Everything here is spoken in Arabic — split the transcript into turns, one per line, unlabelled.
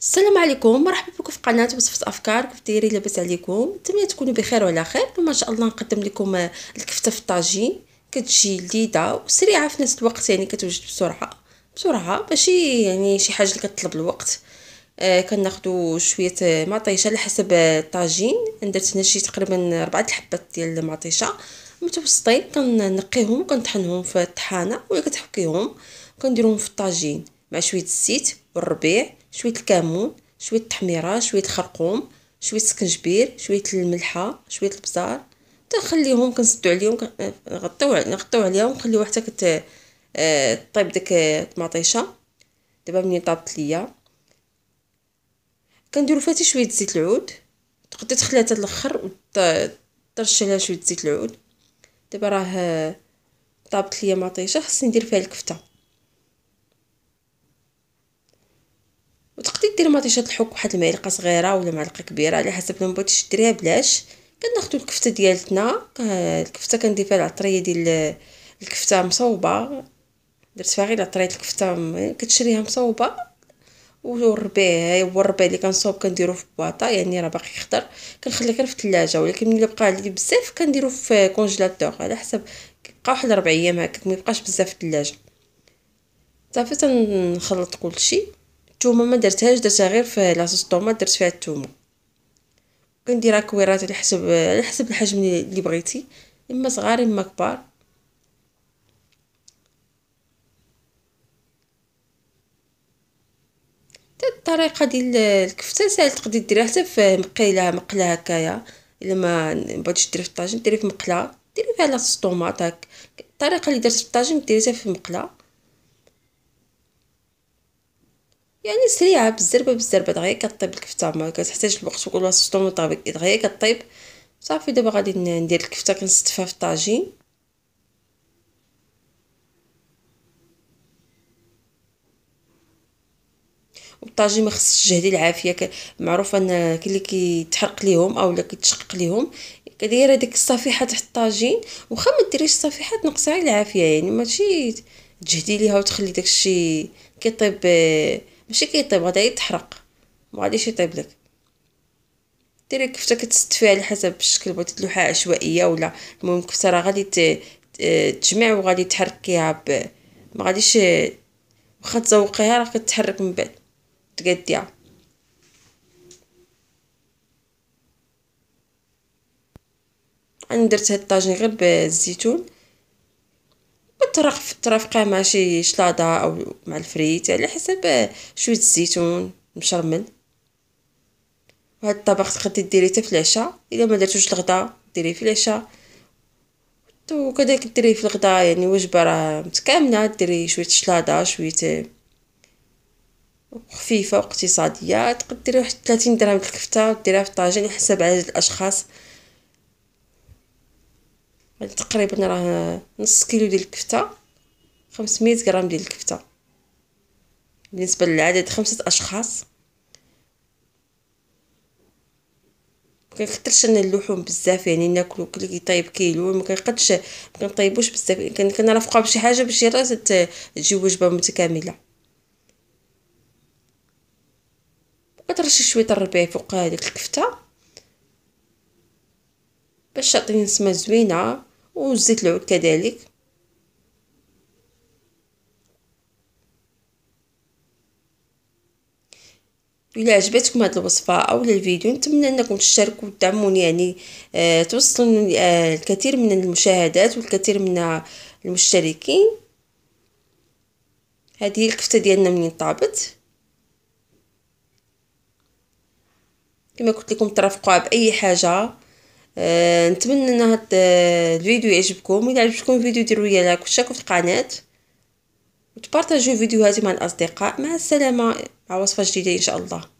السلام عليكم مرحبا بكم في قناه وصفه افكار كيف دايرين لاباس عليكم نتمنى تكونوا بخير وعلى خير اليوم ان شاء الله نقدم لكم الكفته في الطاجين كتجي لذيذه وسريعه في نفس الوقت يعني كتوجد بسرعه بسرعه ماشي يعني شي حاجه اللي كتطلب الوقت آه كناخذوا شويه مطيشه على حسب الطاجين درت هنا شي تقريبا ربعه الحبات ديال المطيشه متوسطين كنقيهم وكنطحنهم في الطحانه ولا كتحكيهم كنديرهم في الطاجين مع شويه الزيت والربيع شويه الكمون شويه التحميره شويه الخرقوم شويه السكنجبير شويه الملحه شويه البزار تنخليهم كنسدو عليهم نغطيو آه، نغطيو عليهم نخليوها حتى كت آه، طيب ديك الطماطيشه دابا ملي طابت ليا كنديرو فيها شويه زيت العود تقدر تخليها حتى الاخر وترش عليها شويه زيت العود دابا راه طابت ليا مطيشه خصني ندير فيها الكفته كدير مطيشه الحك واحد المعلقه صغيره ولا معلقه كبيره على حسب ما بغيتيش ديريها بلاش كناخذوا الكفته ديالتنا الكفته كندير فيها العطريه ديال الكفته مصوبه درت فيها غير عطريه الكفته كتشريها مصوبه والربيع هو الربيع اللي كنصوب كنديرو في بواطه يعني راه باقي خضر كنخليه غير في الثلاجه ولكن ملي بقى لي بزاف كنديرو في كونجيلاتور على حسب كيبقى واحد ربع ايام هكاك ما يبقاش بزاف في الثلاجه صافي تنخلط كلشي الثومه ما درتهاش درتها غير في لاصوص الطوماط درت فيها الثومه كنديرها كويرات على حسب على حسب الحجم اللي بغيتي اما صغار اما كبار الطريقه ديال الكفته ساهل تقدري ديريها حتى في مقيله مقله هكايا الا ما بغيتيش ديري في الطاجين ديري في مقله ديري فيها لاصوص طوماط الطريقه اللي درت في الطاجين ديريها في مقله يعني سريعه بالزربه بالزربه دغيا كطيب الكفته ما كتحتاج الوقت وكل سطون طابك دغيا كطيب صافي دابا غادي ندير الكفته كنستفها في الطاجين والطاجين ما خصش جهدي العافيه معروفه ان كل اللي كيتحرق ليهم اولا كيتشقق ليهم كدايره ديك الصفيحه تحت الطاجين واخا ما ديريش الصفيحه تنقصي العافيه يعني ماشي تجهدي ليها وتخلي داكشي كيطيب آه، ماشي كيطيب غادي يتحرق مغاديش يطيب لك ديري الكفته كتستفي على حسب الشكل بغيتي تلوحها عشوائيه ولا المهم الكفته راه غادي تجمع وغادي تحركيها ب ما غاديش واخا تزوقيها راه كتحرك من بعد تقديها انا درت هاد الطاجين غير بالزيتون ترق ترافقه مع شي شلاضة أو مع الفريت يعني على حسب شوية الزيتون مشرمل وهاد الطبق تقدري ديريه حتى في العشاء الا ما درتوش الغدا ديريه في العشاء وكذلك ديريه في الغدا يعني وجبه راه متكامله ديري شويه شلاضه شويه خفيفه واقتصاديه تقدري واحد 30 درهم الكفته ديريها في الطاجين حسب عدد الاشخاص تقريبا راه نص كيلو ديال الكفته 500 غرام ديال الكفته بالنسبه للعدد خمسه اشخاص كنكثرش انا اللحوم بزاف يعني ناكلو كل كيطيب كيلو ما كنقدش ما كنطيبوش بزاف يعني كنرافقوها بشي حاجه باش راه تجي وجبه متكامله كترشي شويه الربيع فوق هذيك الكفته باش تعطيني نسمه زوينه وزيت العود كذلك الى عجبتكم هذه الوصفه اولا الفيديو نتمنى انكم تشتركوا وتدعموني يعني آه توصلوني آه الكثير من المشاهدات والكثير من المشتركين هذه هي الكفته ديالنا منين طابت كما قلت لكم ترافقوها باي حاجه آه، نتمنى ان هاد آه، الفيديو يعجبكم الى عجبتكم الفيديو ديروا لي لايك واشتركوا في القناه وتبارطاجيو فيديوهاتي مع الاصدقاء مع السلامه مع وصفه جديده ان شاء الله